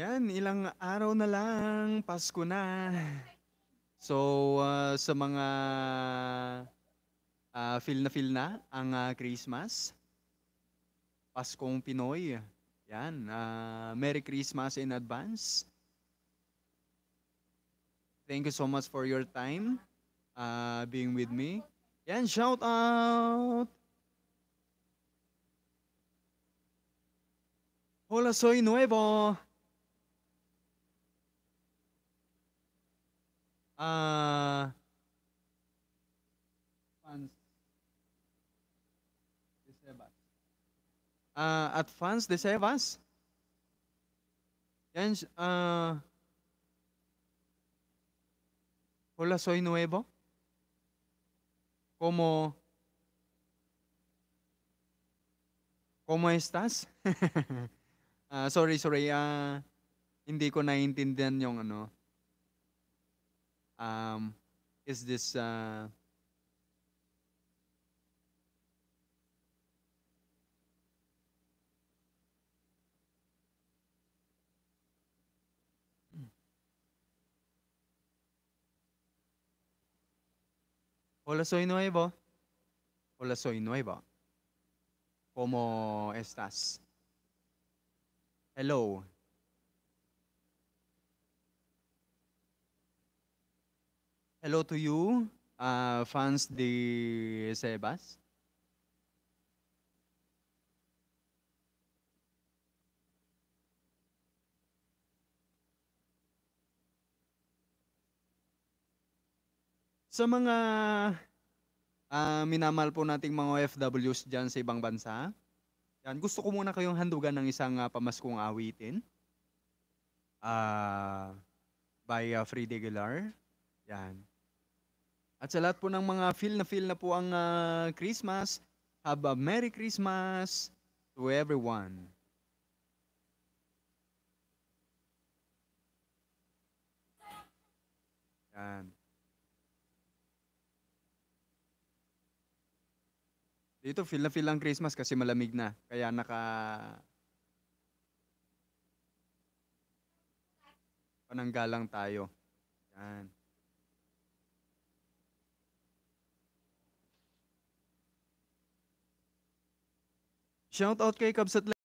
Yan, ilang araw na lang, Pasko na. So, uh, sa mga uh, feel na feel na ang uh, Christmas, Paskong Pinoy, yan, uh, Merry Christmas in advance. Thank you so much for your time uh, being with me. Yan, shout out! Hola, soy nuevo! uh, ah, de Sebas. Uh, at fans de Sebas. Yan, uh, Hola, soy nuevo. ¿Cómo, ¿Cómo estás? uh, sorry, sorry. Uh, hindi ko naiintindihan yung ano. um, is this uh, Hola, soy nuevo. Hola, soy nueva. ¿Cómo estás? Hello, Hello to you, uh, fans de Sebas. Sa mga uh, ah, minamal po nating mga OFWs dyan sa ibang bansa, yan, gusto ko muna kayong handugan ng isang uh, pamaskong awitin uh, by uh, Freddy Aguilar. Yan. At sa lahat po ng mga feel na feel na po ang uh, Christmas, have a Merry Christmas to everyone. Yan. Dito, feel na feel ang Christmas kasi malamig na. Kaya naka... Pananggalang tayo. Yan. Shout out kay Kapsat